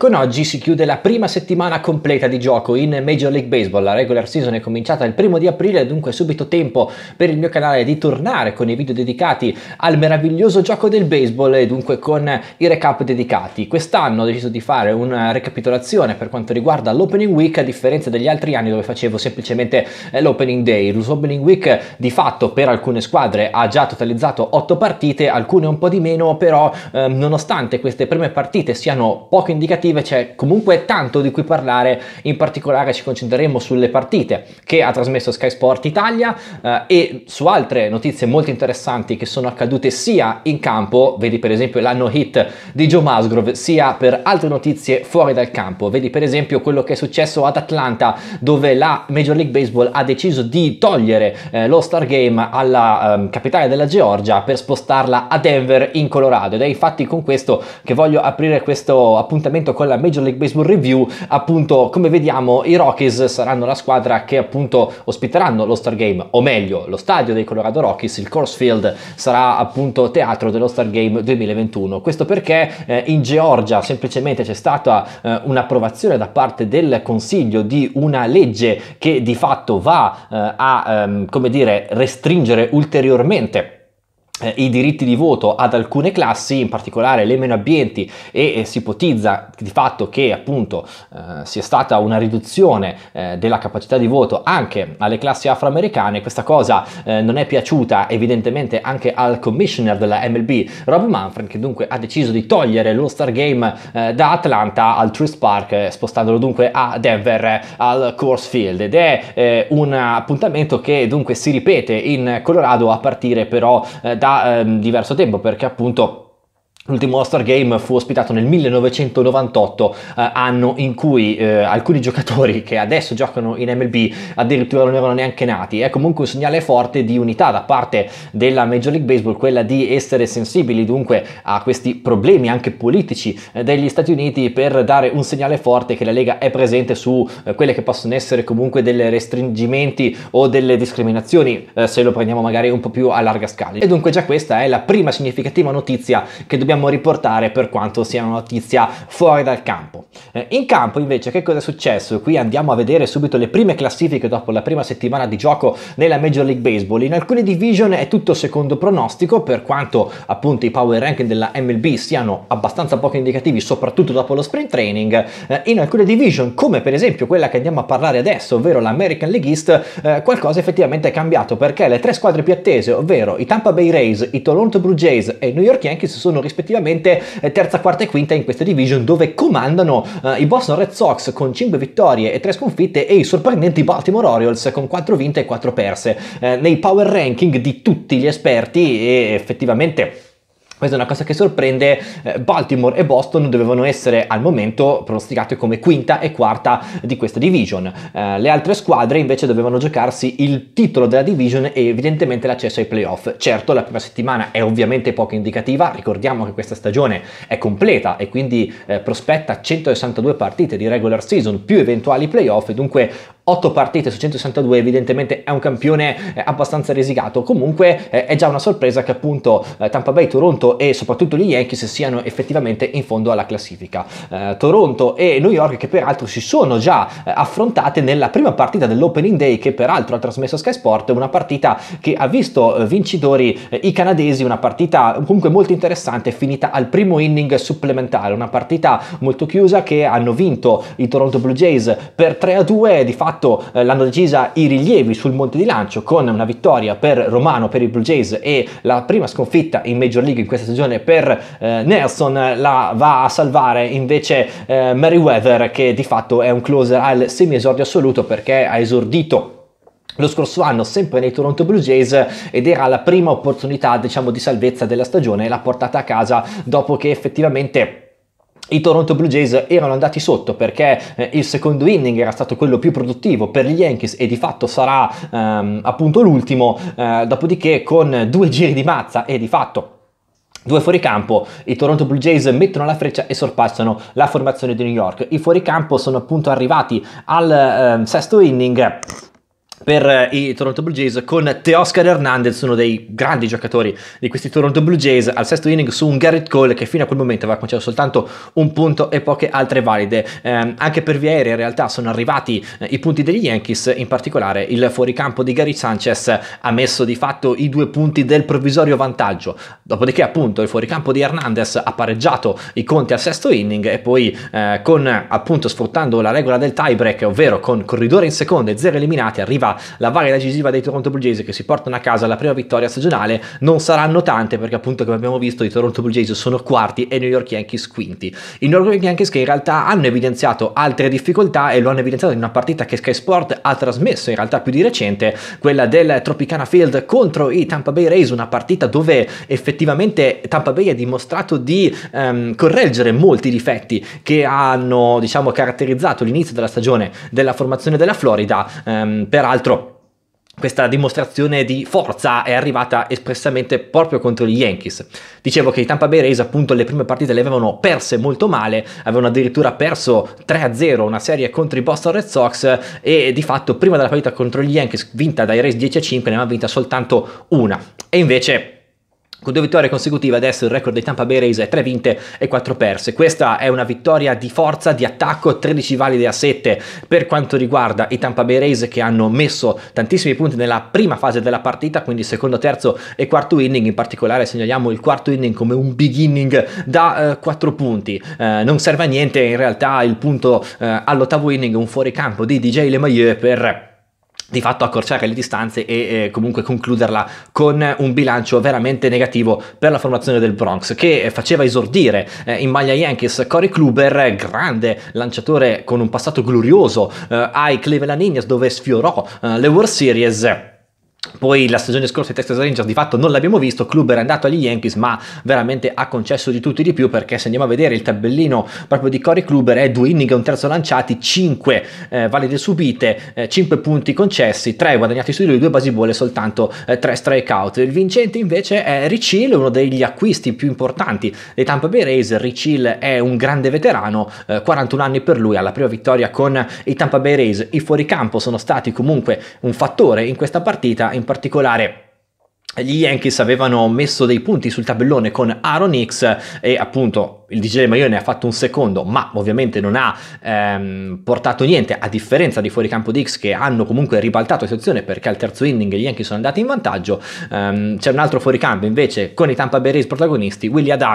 Con oggi si chiude la prima settimana completa di gioco in Major League Baseball, la regular season è cominciata il primo di aprile, dunque subito tempo per il mio canale di tornare con i video dedicati al meraviglioso gioco del baseball e dunque con i recap dedicati. Quest'anno ho deciso di fare una recapitolazione per quanto riguarda l'opening week a differenza degli altri anni dove facevo semplicemente eh, l'opening day. L'opening week di fatto per alcune squadre ha già totalizzato 8 partite, alcune un po' di meno, però eh, nonostante queste prime partite siano poco indicative aspettative c'è comunque tanto di cui parlare, in particolare ci concentreremo sulle partite che ha trasmesso Sky Sport Italia eh, e su altre notizie molto interessanti che sono accadute sia in campo, vedi per esempio l'anno hit di Joe Musgrove, sia per altre notizie fuori dal campo, vedi per esempio quello che è successo ad Atlanta dove la Major League Baseball ha deciso di togliere eh, lo Star Game alla eh, capitale della Georgia per spostarla a Denver in Colorado ed è infatti con questo che voglio aprire questo appuntamento con la Major League Baseball Review, appunto come vediamo i Rockies saranno la squadra che appunto ospiteranno lo Star Game, o meglio lo stadio dei Colorado Rockies, il Coors Field, sarà appunto teatro dello Star Game 2021. Questo perché eh, in Georgia semplicemente c'è stata eh, un'approvazione da parte del Consiglio di una legge che di fatto va eh, a ehm, come dire restringere ulteriormente eh, i diritti di voto ad alcune classi, in particolare le meno abbienti, e, si ipotizza di fatto che appunto eh, sia stata una riduzione eh, della capacità di voto anche alle classi afroamericane. Questa cosa eh, non è piaciuta evidentemente anche al commissioner della MLB Rob Manfred, che dunque ha deciso di togliere lo Star Game eh, da Atlanta al Truist Park, eh, spostandolo dunque a Denver al Course Field. Ed è un appuntamento che dunque si ripete in Colorado a partire però da ha ehm, diverso tempo perché appunto L'ultimo All-Star Game fu ospitato nel 1998, eh, anno in cui eh, alcuni giocatori che adesso giocano in MLB addirittura non erano neanche nati. È comunque un segnale forte di unità da parte della Major League Baseball, quella di essere sensibili dunque a questi problemi anche politici eh, degli Stati Uniti per dare un segnale forte che la Lega è presente su eh, quelle che possono essere comunque delle restringimenti o delle discriminazioni, eh, se lo prendiamo magari un po' più a larga scala. E dunque già questa è la prima significativa notizia che dobbiamo dobbiamo riportare per quanto sia una notizia fuori dal campo. Eh, in campo invece che cosa è successo? Qui andiamo a vedere subito le prime classifiche dopo la prima settimana di gioco nella Major League Baseball. In alcune division è tutto secondo pronostico per quanto appunto i power ranking della MLB siano abbastanza poco indicativi soprattutto dopo lo sprint training. Eh, in alcune division come per esempio quella che andiamo a parlare adesso ovvero l'American League East eh, qualcosa effettivamente è cambiato perché le tre squadre più attese ovvero i Tampa Bay Rays, i Toronto Blue Jays e i New York Yankees sono rispettivamente rispettivamente eh, terza, quarta e quinta in questa division dove comandano eh, i Boston Red Sox con 5 vittorie e 3 sconfitte e i sorprendenti Baltimore Orioles con 4 vinte e 4 perse. Eh, nei power ranking di tutti gli esperti e effettivamente questa è una cosa che sorprende, eh, Baltimore e Boston dovevano essere al momento pronosticate come quinta e quarta di questa division. Eh, le altre squadre invece dovevano giocarsi il titolo della division e evidentemente l'accesso ai playoff. Certo, la prima settimana è ovviamente poco indicativa, ricordiamo che questa stagione è completa e quindi eh, prospetta 162 partite di regular season più eventuali playoff, dunque 8 partite su 162 evidentemente è un campione eh, abbastanza risicato comunque eh, è già una sorpresa che appunto eh, Tampa Bay, Toronto e soprattutto gli Yankees siano effettivamente in fondo alla classifica Toronto e New York che peraltro si sono già affrontate nella prima partita dell'Opening Day che peraltro ha trasmesso Sky Sport una partita che ha visto vincitori i canadesi una partita comunque molto interessante finita al primo inning supplementare una partita molto chiusa che hanno vinto i Toronto Blue Jays per 3 a 2 di fatto fatto eh, l'hanno decisa i rilievi sul Monte di Lancio con una vittoria per Romano per i Blue Jays e la prima sconfitta in Major League in questa stagione per eh, Nelson la va a salvare invece eh, Merriweather che di fatto è un closer al semi-esordio assoluto perché ha esordito lo scorso anno sempre nei Toronto Blue Jays ed era la prima opportunità diciamo di salvezza della stagione e l'ha portata a casa dopo che effettivamente i Toronto Blue Jays erano andati sotto perché eh, il secondo inning era stato quello più produttivo per gli Yankees e di fatto sarà ehm, appunto l'ultimo, eh, dopodiché con due giri di mazza e di fatto Due fuoricampo, i Toronto Blue Jays mettono la freccia e sorpassano la formazione di New York. I fuoricampo sono appunto arrivati al ehm, sesto inning per eh, i Toronto Blue Jays con Teoscar Hernandez, uno dei grandi giocatori di questi Toronto Blue Jays, al sesto inning su un Garrett Cole che fino a quel momento aveva concesso soltanto un punto e poche altre valide. Eh, anche per via aerea in realtà sono arrivati eh, i punti degli Yankees, in particolare il fuoricampo di Gary Sanchez ha messo di fatto i due punti del provvisorio vantaggio, dopodiché appunto il fuoricampo di Hernandez ha pareggiato i conti al sesto inning e poi eh, con appunto sfruttando la regola del tiebreak, ovvero con corridore in seconda e zero eliminati, arriva la varia decisiva dei Toronto Blue Jays che si portano a casa la prima vittoria stagionale non saranno tante perché appunto come abbiamo visto i Toronto Blue Jays sono quarti e i New York Yankees quinti. I New York Yankees che in realtà hanno evidenziato altre difficoltà e lo hanno evidenziato in una partita che Sky Sport ha trasmesso in realtà più di recente, quella del Tropicana Field contro i Tampa Bay Rays, una partita dove effettivamente Tampa Bay ha dimostrato di ehm, correggere molti difetti che hanno diciamo caratterizzato l'inizio della stagione della formazione della Florida, ehm, peraltro l'altro questa dimostrazione di forza è arrivata espressamente proprio contro gli Yankees. Dicevo che i Tampa Bay Rays appunto le prime partite le avevano perse molto male, avevano addirittura perso 3-0 una serie contro i Boston Red Sox e di fatto prima della partita contro gli Yankees vinta dai Rays 10-5 ne aveva vinta soltanto una. E invece con due vittorie consecutive adesso il record dei Tampa Bay Rays è 3 vinte e 4 perse questa è una vittoria di forza di attacco 13 valide a 7 per quanto riguarda i Tampa Bay Rays che hanno messo tantissimi punti nella prima fase della partita quindi secondo terzo e quarto inning in particolare segnaliamo il quarto inning come un beginning da eh, 4 punti eh, non serve a niente in realtà il punto eh, all'ottavo inning un fuoricampo di DJ LeMailleux per di fatto accorciare le distanze e eh, comunque concluderla con un bilancio veramente negativo per la formazione del Bronx che eh, faceva esordire eh, in maglia Yankees Corey Kluber, grande lanciatore con un passato glorioso eh, ai Cleveland Indians dove sfiorò eh, le World Series poi la stagione scorsa i Texas Rangers di fatto non l'abbiamo visto, Club era andato agli Yankees ma veramente ha concesso di tutti e di più perché se andiamo a vedere il tabellino proprio di Corey Kluber è due inning e un terzo lanciati, 5 eh, valide subite, eh, 5 punti concessi, 3 guadagnati su di lui, 2 basi basibole soltanto eh, 3 strikeout. Il vincente invece è Rich uno degli acquisti più importanti dei Tampa Bay Rays, Rich è un grande veterano, eh, 41 anni per lui, alla prima vittoria con i Tampa Bay Rays, i fuoricampo sono stati comunque un fattore in questa partita in particolare gli Yankees avevano messo dei punti sul tabellone con Aaron Hicks e appunto il DJ Maio ne ha fatto un secondo, ma ovviamente non ha ehm, portato niente, a differenza di fuoricampo di X che hanno comunque ribaltato la situazione perché al terzo inning gli Yankees sono andati in vantaggio. Ehm, c'è un altro fuoricampo invece con i Tampa Bay Rays protagonisti, Willie Adams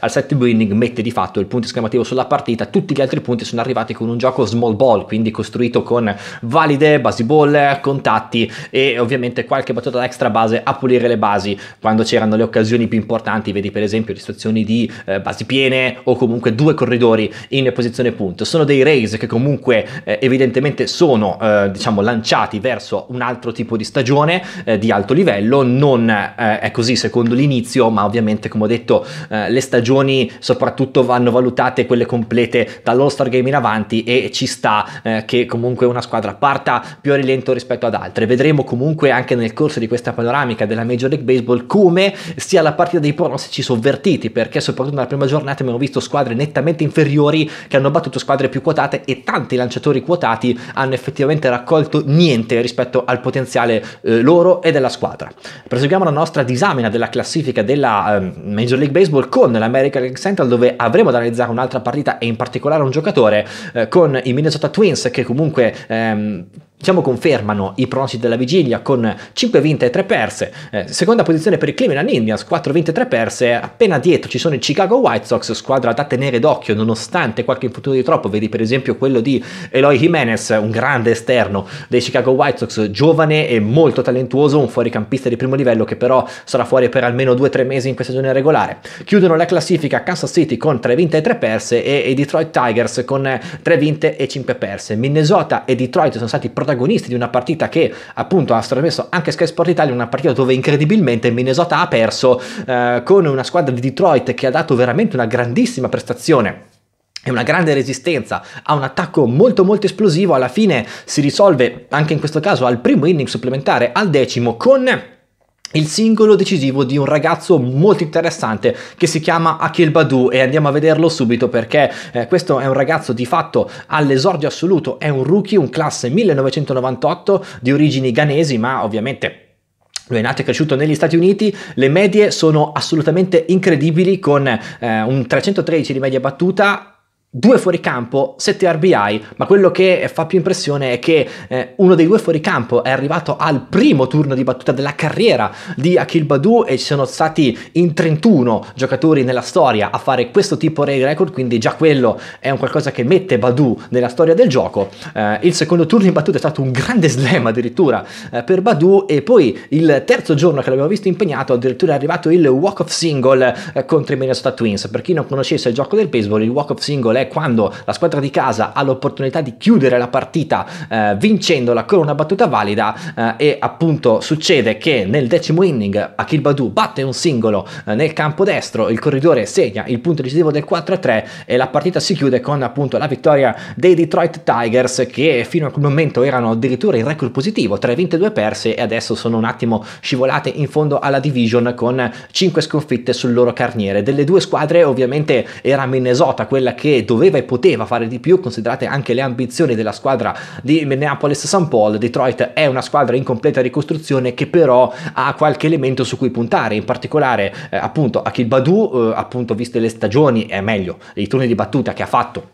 al settimo inning mette di fatto il punto esclamativo sulla partita, tutti gli altri punti sono arrivati con un gioco small ball, quindi costruito con valide, basi ball, contatti e ovviamente qualche battuta extra base a pulire le basi quando c'erano le occasioni più importanti, vedi per esempio le situazioni di eh, basi piene bene o comunque due corridori in posizione punto. Sono dei race che comunque eh, evidentemente sono eh, diciamo lanciati verso un altro tipo di stagione eh, di alto livello, non eh, è così secondo l'inizio, ma ovviamente come ho detto eh, le stagioni soprattutto vanno valutate quelle complete dall'All Star Game in avanti e ci sta eh, che comunque una squadra parta più a rilento rispetto ad altre. Vedremo comunque anche nel corso di questa panoramica della Major League Baseball come sia la partita dei pronostici sovvertiti perché soprattutto nella prima giornata abbiamo visto squadre nettamente inferiori che hanno battuto squadre più quotate e tanti lanciatori quotati hanno effettivamente raccolto niente rispetto al potenziale eh, loro e della squadra. Proseguiamo la nostra disamina della classifica della eh, Major League Baseball con l'America League Central dove avremo da analizzare un'altra partita e in particolare un giocatore eh, con i Minnesota Twins che comunque ehm, diciamo confermano i pronostici della vigilia con 5 vinte e 3 perse, eh, seconda posizione per i Cleveland Indians, 4 vinte e 3 perse, appena dietro ci sono i Chicago White Sox, squadra da tenere d'occhio nonostante qualche infortunio di troppo, vedi per esempio quello di Eloy Jimenez, un grande esterno dei Chicago White Sox, giovane e molto talentuoso, un fuoricampista di primo livello che però sarà fuori per almeno 2-3 mesi in questa stagione regolare. Chiudono la classifica Kansas City con 3 vinte e 3 perse e i Detroit Tigers con 3 vinte e 5 perse. Minnesota e Detroit sono stati protagonisti protagonisti di una partita che appunto ha trasmesso anche Sky Sport Italia, una partita dove incredibilmente Minnesota ha perso eh, con una squadra di Detroit che ha dato veramente una grandissima prestazione è una grande resistenza, ha un attacco molto molto esplosivo, alla fine si risolve anche in questo caso al primo inning supplementare, al decimo con il singolo decisivo di un ragazzo molto interessante che si chiama Akil Badu e andiamo a vederlo subito perché eh, questo è un ragazzo di fatto all'esordio assoluto, è un rookie, un classe 1998 di origini ghanesi ma ovviamente lui è nato e cresciuto negli Stati Uniti, le medie sono assolutamente incredibili con eh, un 313 di media battuta Due fuoricampo, 7 RBI, ma quello che fa più impressione è che eh, uno dei due fuoricampo è arrivato al primo turno di battuta della carriera di Akil Badu e ci sono stati in 31 giocatori nella storia a fare questo tipo di record, quindi già quello è un qualcosa che mette Badu nella storia del gioco. Eh, il secondo turno di battuta è stato un grande slam addirittura eh, per Badu e poi il terzo giorno che l'abbiamo visto impegnato addirittura è arrivato il walk of single eh, contro i Minnesota Twins. Per chi non conoscesse il gioco del baseball, il walk of single è è quando la squadra di casa ha l'opportunità di chiudere la partita eh, vincendola con una battuta valida eh, e appunto succede che nel decimo inning Akil Badu batte un singolo eh, nel campo destro, il corridore segna il punto decisivo del 4-3 e la partita si chiude con appunto la vittoria dei Detroit Tigers che fino a quel momento erano addirittura in record positivo, 3 vinte 2 perse e adesso sono un attimo scivolate in fondo alla division con 5 sconfitte sul loro carniere. Delle due squadre ovviamente era Minnesota quella che doveva e poteva fare di più, considerate anche le ambizioni della squadra di Minneapolis San Paul. Detroit è una squadra in completa ricostruzione che però ha qualche elemento su cui puntare, in particolare eh, appunto Akil Badu, eh, appunto viste le stagioni, è meglio, i turni di battuta che ha fatto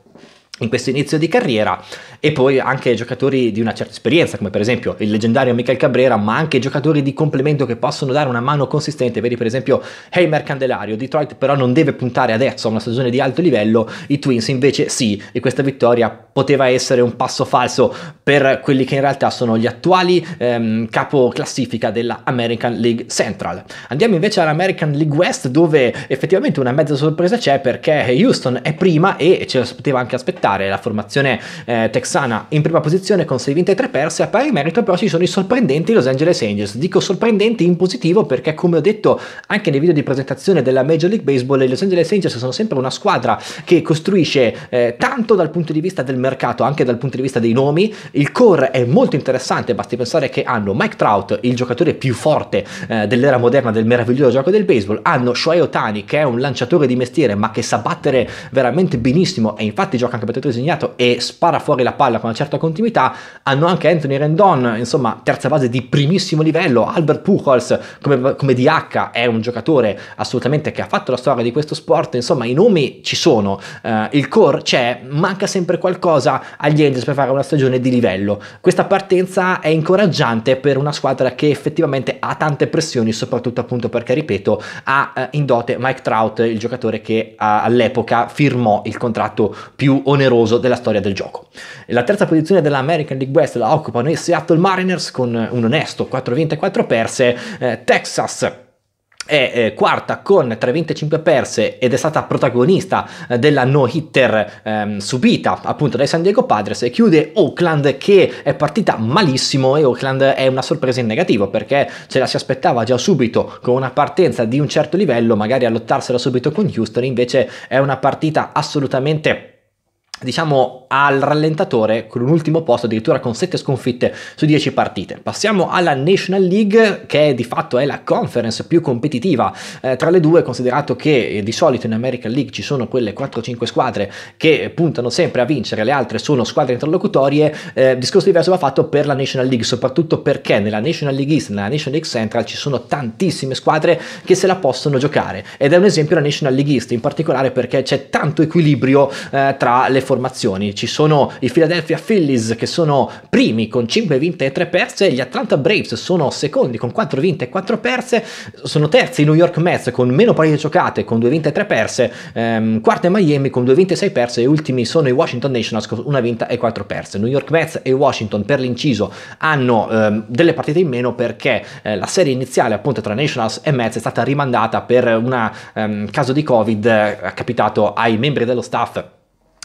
in questo inizio di carriera e poi anche giocatori di una certa esperienza come per esempio il leggendario Michael Cabrera ma anche giocatori di complemento che possono dare una mano consistente vedi per esempio Heimer Candelario Detroit però non deve puntare adesso a una stagione di alto livello i Twins invece sì e questa vittoria poteva essere un passo falso per quelli che in realtà sono gli attuali ehm, capo classifica della American League Central andiamo invece all'American League West dove effettivamente una mezza sorpresa c'è perché Houston è prima e ce la poteva anche aspettare aspettare la formazione eh, texana in prima posizione con 6 vinte e 3 perse, a pari merito però ci sono i sorprendenti Los Angeles Angels. Dico sorprendenti in positivo perché come ho detto anche nei video di presentazione della Major League Baseball, i Los Angeles Angels sono sempre una squadra che costruisce eh, tanto dal punto di vista del mercato, anche dal punto di vista dei nomi. Il core è molto interessante, basti pensare che hanno Mike Trout, il giocatore più forte eh, dell'era moderna del meraviglioso gioco del baseball, hanno Shohei Otani che è un lanciatore di mestiere ma che sa battere veramente benissimo e infatti gioca anche per giocatore designato e spara fuori la palla con una certa continuità, hanno anche Anthony Rendon, insomma, terza base di primissimo livello, Albert Pujols come, come DH è un giocatore assolutamente che ha fatto la storia di questo sport, insomma, i nomi ci sono, eh, il core c'è, manca sempre qualcosa agli Angels per fare una stagione di livello. Questa partenza è incoraggiante per una squadra che effettivamente ha tante pressioni, soprattutto appunto perché, ripeto, ha eh, in dote Mike Trout, il giocatore che all'epoca firmò il contratto più oneroso oneroso della storia del gioco. E la terza posizione dell'American League West la occupano i Seattle Mariners con un onesto 4 vinte e 4 perse, eh, Texas è eh, quarta con 3,25 perse ed è stata protagonista eh, della no hitter ehm, subita appunto dai San Diego Padres e chiude Oakland che è partita malissimo e Oakland è una sorpresa in negativo perché ce la si aspettava già subito con una partenza di un certo livello magari a lottarsela subito con Houston invece è una partita assolutamente diciamo al rallentatore con un ultimo posto addirittura con 7 sconfitte su 10 partite passiamo alla National League che di fatto è la conference più competitiva eh, tra le due considerato che eh, di solito in American League ci sono quelle 4-5 squadre che puntano sempre a vincere le altre sono squadre interlocutorie eh, discorso diverso va fatto per la National League soprattutto perché nella National League East nella National League Central ci sono tantissime squadre che se la possono giocare ed è un esempio la National League East in particolare perché c'è tanto equilibrio eh, tra le formazioni. Ci sono i Philadelphia Phillies che sono primi con 5 vinte e 3 perse, gli Atlanta Braves sono secondi con 4 vinte e 4 perse, sono terzi i New York Mets con meno pari giocate con 2 vinte e 3 perse, ehm, quarta Miami con 2 vinte e 6 perse e ultimi sono i Washington Nationals con una vinta e 4 perse. New York Mets e Washington per l'inciso hanno ehm, delle partite in meno perché eh, la serie iniziale appunto tra Nationals e Mets è stata rimandata per un ehm, caso di Covid eh, capitato ai membri dello staff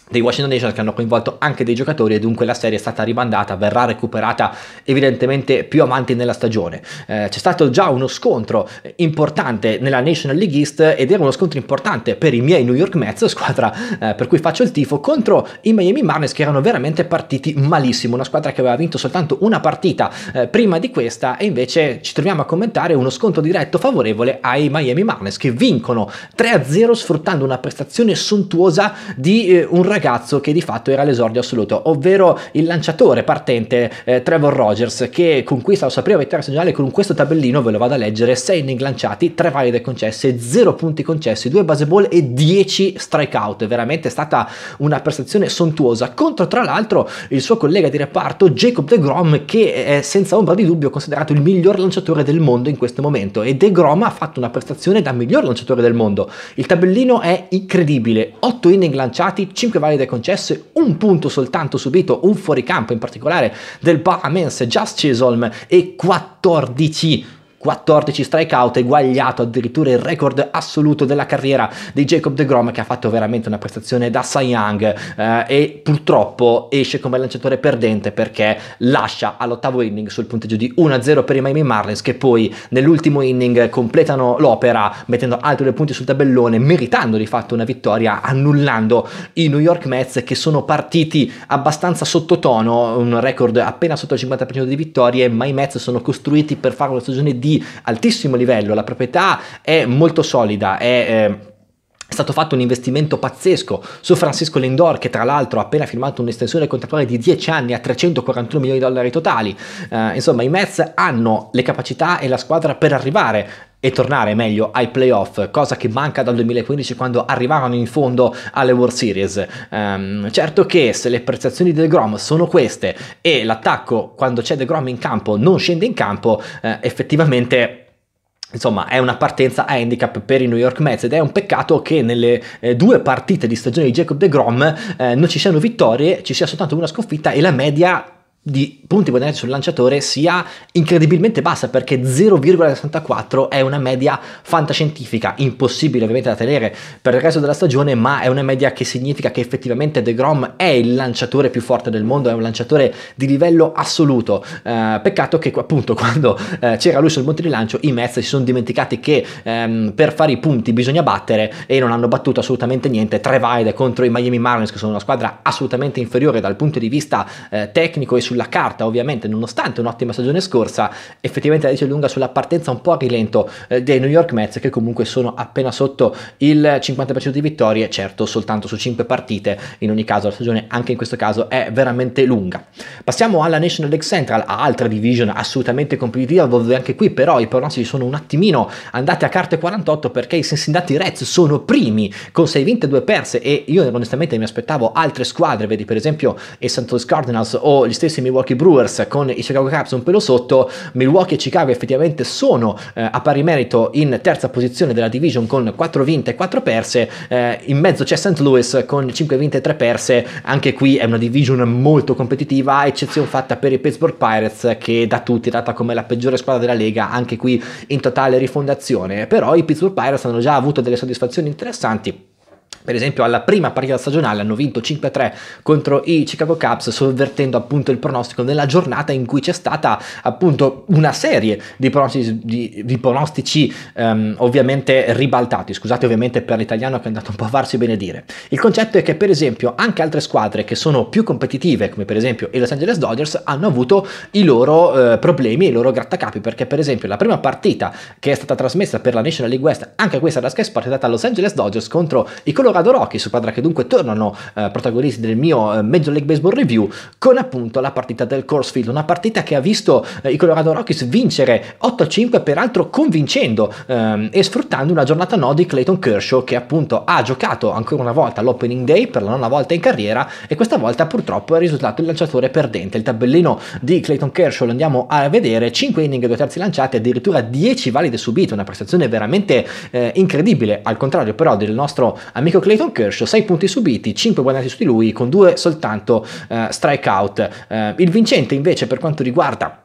dei Washington Nations che hanno coinvolto anche dei giocatori e dunque la serie è stata rimandata, verrà recuperata evidentemente più avanti nella stagione. Eh, c'è stato già uno scontro importante nella National League East ed era uno scontro importante per i miei New York Mets, squadra eh, per cui faccio il tifo, contro i Miami Marlins che erano veramente partiti malissimo, una squadra che aveva vinto soltanto una partita eh, prima di questa e invece ci troviamo a commentare uno scontro diretto favorevole ai Miami Marlins che vincono 3-0 sfruttando una prestazione sontuosa di eh, un ragazzo ragazzo che di fatto era l'esordio assoluto, ovvero il lanciatore partente eh, Trevor Rogers che conquista la sua prima vittoria stagionale con questo tabellino, ve lo vado a leggere, 6 inning lanciati, 3 valide concesse, 0 punti concessi, 2 base ball e 10 strikeout, veramente è stata una prestazione sontuosa contro tra l'altro il suo collega di reparto Jacob De Grom che è senza ombra di dubbio considerato il miglior lanciatore del mondo in questo momento e De Grom ha fatto una prestazione da miglior lanciatore del mondo. Il tabellino è incredibile, 8 inning lanciati, 5 valide concesse, un punto soltanto subito, un fuoricampo in particolare del Bahamens Just Chisholm e 14 14 strikeout, eguagliato addirittura il record assoluto della carriera di Jacob DeGrom che ha fatto veramente una prestazione da Cy Young eh, e purtroppo esce come lanciatore perdente perché lascia all'ottavo inning sul punteggio di 1-0 per i Miami Marlins che poi nell'ultimo inning completano l'opera mettendo altri due punti sul tabellone meritando di fatto una vittoria annullando i New York Mets che sono partiti abbastanza sottotono un record appena sotto il 50% di vittorie ma i Mets sono costruiti per fare una stagione di altissimo livello, la proprietà è molto solida, è... Eh, è stato fatto un investimento pazzesco su Francisco Lindor che tra l'altro ha appena firmato un'estensione contrattuale di 10 anni a 341 milioni di dollari totali. Eh, insomma i Mets hanno le capacità e la squadra per arrivare e tornare meglio ai playoff, cosa che manca dal 2015 quando arrivavano in fondo alle World Series. Um, certo che se le prestazioni del Grom sono queste e l'attacco quando c'è De Grom in campo non scende in campo, eh, effettivamente Insomma, è una partenza a handicap per i New York Mets ed è un peccato che nelle eh, due partite di stagione di Jacob de Grom eh, non ci siano vittorie, ci sia soltanto una sconfitta e la media di punti guadagnati sul lanciatore sia incredibilmente bassa perché 0,64 è una media fantascientifica, impossibile ovviamente da tenere per il resto della stagione, ma è una media che significa che effettivamente De Grom è il lanciatore più forte del mondo, è un lanciatore di livello assoluto. Eh, peccato che appunto quando eh, c'era lui sul monte di lancio i Mets si sono dimenticati che ehm, per fare i punti bisogna battere e non hanno battuto assolutamente niente. Tre vaide contro i Miami Marlins che sono una squadra assolutamente inferiore dal punto di vista eh, tecnico e sul sulla carta ovviamente, nonostante un'ottima stagione scorsa, effettivamente la dice lunga sulla partenza un po' a rilento eh, dei New York Mets che comunque sono appena sotto il 50% di vittorie, certo soltanto su 5 partite, in ogni caso la stagione anche in questo caso è veramente lunga. Passiamo alla National League Central, a altra division assolutamente competitiva, dove anche qui però i pronostici sono un attimino andati a carte 48 perché i Cincinnati Reds sono primi con 6 vinte e 2 perse e io onestamente mi aspettavo altre squadre, vedi per esempio i Santos Cardinals o gli stessi Milwaukee Brewers con i Chicago Cubs un pelo sotto, Milwaukee e Chicago effettivamente sono eh, a pari merito in terza posizione della division con 4 vinte e 4 perse, eh, in mezzo c'è St. Louis con 5 vinte e 3 perse, anche qui è una division molto competitiva, eccezione fatta per i Pittsburgh Pirates che da tutti è data come la peggiore squadra della Lega, anche qui in totale rifondazione, però i Pittsburgh Pirates hanno già avuto delle soddisfazioni interessanti per esempio alla prima partita stagionale hanno vinto 5-3 contro i Chicago Cubs sovvertendo appunto il pronostico nella giornata in cui c'è stata appunto una serie di pronostici, di, di pronostici um, ovviamente ribaltati scusate ovviamente per l'italiano che è andato un po' a farsi benedire il concetto è che per esempio anche altre squadre che sono più competitive come per esempio i Los Angeles Dodgers hanno avuto i loro eh, problemi i loro grattacapi perché per esempio la prima partita che è stata trasmessa per la National League West anche questa da Sky Sport è stata Los Angeles Dodgers contro i Colorado Todoroki su Padra che dunque tornano eh, protagonisti del mio eh, Major League Baseball Review con appunto la partita del Course Field, una partita che ha visto eh, i Colorado Rockies vincere 8-5 peraltro convincendo ehm, e sfruttando una giornata no di Clayton Kershaw che appunto ha giocato ancora una volta l'opening day per la nona volta in carriera e questa volta purtroppo è risultato il lanciatore perdente. Il tabellino di Clayton Kershaw lo andiamo a vedere, 5 inning, 2 terzi lanciati, addirittura 10 valide subite, una prestazione veramente eh, incredibile, al contrario però del nostro amico Clayton Kershaw, 6 punti subiti, 5 guadagnati su di lui con 2 soltanto uh, strikeout. Uh, il vincente invece per quanto riguarda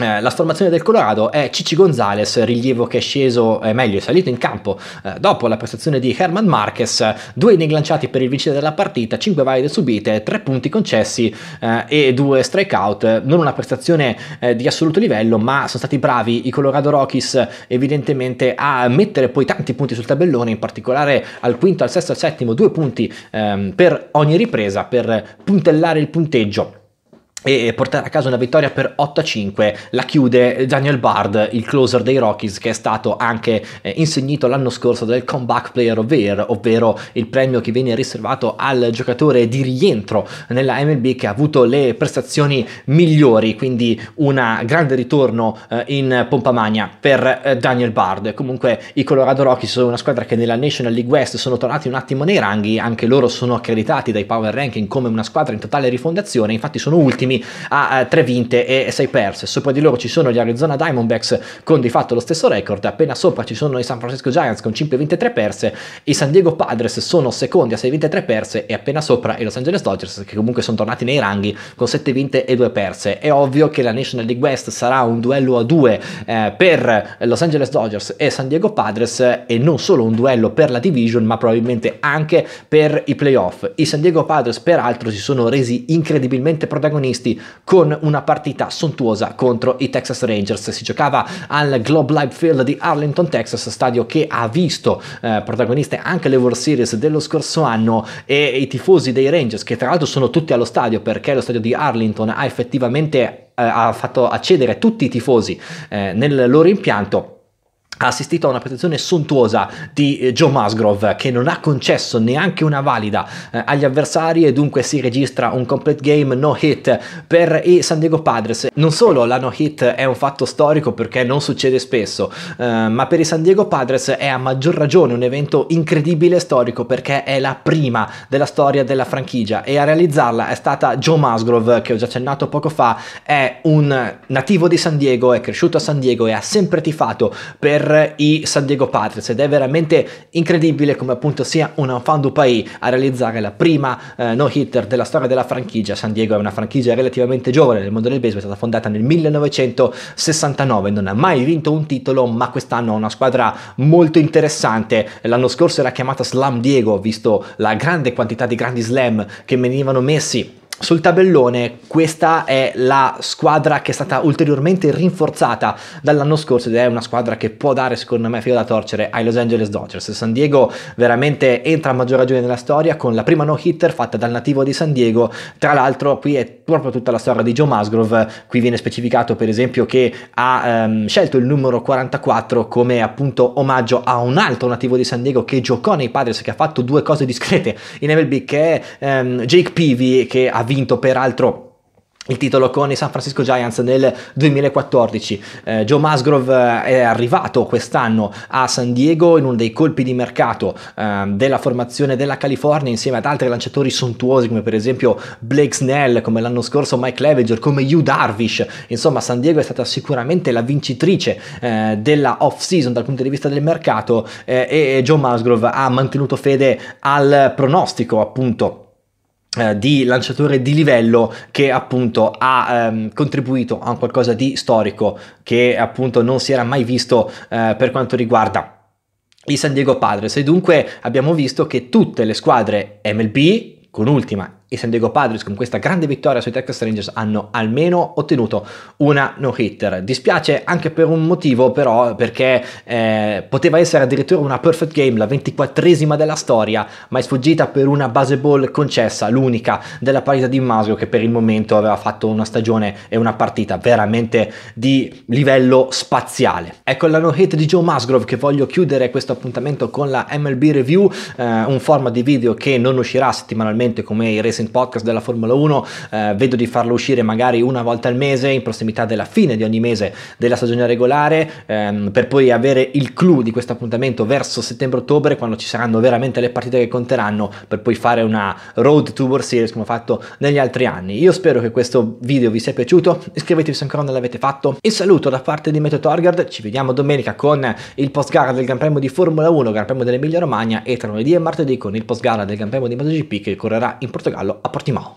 eh, la formazione del Colorado è Cici Gonzalez, rilievo che è sceso, eh, meglio è salito in campo eh, dopo la prestazione di Herman Marquez, due inning lanciati per il vincitore della partita, 5 valide subite, 3 punti concessi eh, e 2 strikeout, non una prestazione eh, di assoluto livello ma sono stati bravi i Colorado Rockies evidentemente a mettere poi tanti punti sul tabellone, in particolare al quinto, al sesto, al settimo, due punti ehm, per ogni ripresa per puntellare il punteggio e portare a casa una vittoria per 8-5 la chiude Daniel Bard il closer dei Rockies che è stato anche eh, insignito l'anno scorso del comeback player of year ovvero il premio che viene riservato al giocatore di rientro nella MLB che ha avuto le prestazioni migliori quindi un grande ritorno eh, in pompa magna per eh, Daniel Bard comunque i Colorado Rockies sono una squadra che nella National League West sono tornati un attimo nei ranghi anche loro sono accreditati dai power ranking come una squadra in totale rifondazione infatti sono ultimi primi a 3 vinte e 6 perse. Sopra di loro ci sono gli Arizona Diamondbacks con di fatto lo stesso record, appena sopra ci sono i San Francisco Giants con 5 vinte e 3 perse, i San Diego Padres sono secondi a 6 vinte e 3 perse e appena sopra i Los Angeles Dodgers che comunque sono tornati nei ranghi con 7 vinte e 2 perse. È ovvio che la National League West sarà un duello a due eh, per Los Angeles Dodgers e San Diego Padres e non solo un duello per la division ma probabilmente anche per i playoff. I San Diego Padres peraltro si sono resi incredibilmente protagonisti questi con una partita sontuosa contro i Texas Rangers. Si giocava al Globe Life Field di Arlington, Texas, stadio che ha visto eh, protagoniste anche le World Series dello scorso anno e i tifosi dei Rangers, che tra l'altro sono tutti allo stadio perché lo stadio di Arlington ha effettivamente eh, ha fatto accedere tutti i tifosi eh, nel loro impianto ha assistito a una prestazione sontuosa di eh, Joe Musgrove che non ha concesso neanche una valida eh, agli avversari e dunque si registra un complete game no hit per i San Diego Padres. Non solo la no hit è un fatto storico perché non succede spesso, eh, ma per i San Diego Padres è a maggior ragione un evento incredibile storico perché è la prima della storia della franchigia e a realizzarla è stata Joe Musgrove che ho già accennato poco fa, è un nativo di San Diego, è cresciuto a San Diego e ha sempre tifato per i San Diego Patriots ed è veramente incredibile come appunto sia un fan du pays a realizzare la prima eh, no hitter della storia della franchigia. San Diego è una franchigia relativamente giovane nel mondo del baseball, è stata fondata nel 1969, non ha mai vinto un titolo, ma quest'anno ha una squadra molto interessante. L'anno scorso era chiamata Slam Diego, visto la grande quantità di grandi slam che venivano messi sul tabellone questa è la squadra che è stata ulteriormente rinforzata dall'anno scorso ed è una squadra che può dare secondo me filo da torcere ai Los Angeles Dodgers. San Diego veramente entra a maggior ragione nella storia con la prima no hitter fatta dal nativo di San Diego. Tra l'altro qui è proprio tutta la storia di Joe Musgrove, qui viene specificato per esempio che ha ehm, scelto il numero 44 come appunto omaggio a un altro nativo di San Diego che giocò nei Padres che ha fatto due cose discrete in MLB che è ehm, Jake Peavy che ha vinto vinto peraltro il titolo con i San Francisco Giants nel 2014. Eh, Joe Musgrove eh, è arrivato quest'anno a San Diego in uno dei colpi di mercato eh, della formazione della California insieme ad altri lanciatori sontuosi come per esempio Blake Snell, come l'anno scorso Mike Levenger, come Hugh Darvish. Insomma San Diego è stata sicuramente la vincitrice eh, della off-season dal punto di vista del mercato eh, e Joe Musgrove ha mantenuto fede al pronostico appunto eh, di lanciatore di livello che appunto ha ehm, contribuito a qualcosa di storico che appunto non si era mai visto eh, per quanto riguarda i San Diego Padres e dunque abbiamo visto che tutte le squadre MLB con ultima i San Diego Padres con questa grande vittoria sui Texas Rangers hanno almeno ottenuto una no hitter. Dispiace anche per un motivo però perché eh, poteva essere addirittura una perfect game, la ventiquattresima della storia, ma è sfuggita per una base ball concessa, l'unica della partita di Maslow che per il momento aveva fatto una stagione e una partita veramente di livello spaziale. Ecco la no hit di Joe Musgrove che voglio chiudere questo appuntamento con la MLB Review, eh, un format di video che non uscirà settimanalmente come i Racing Racing Podcast della Formula 1, eh, vedo di farlo uscire magari una volta al mese in prossimità della fine di ogni mese della stagione regolare ehm, per poi avere il clou di questo appuntamento verso settembre-ottobre quando ci saranno veramente le partite che conteranno per poi fare una road to World Series come ho fatto negli altri anni. Io spero che questo video vi sia piaciuto, iscrivetevi se ancora non l'avete fatto. e saluto da parte di Meto Torgard, ci vediamo domenica con il post gara del Gran Premio di Formula 1, Gran Premio dell'Emilia Romagna e tra lunedì e martedì con il post gara del Gran Premio di MotoGP che correrà in Portogallo a Portimão.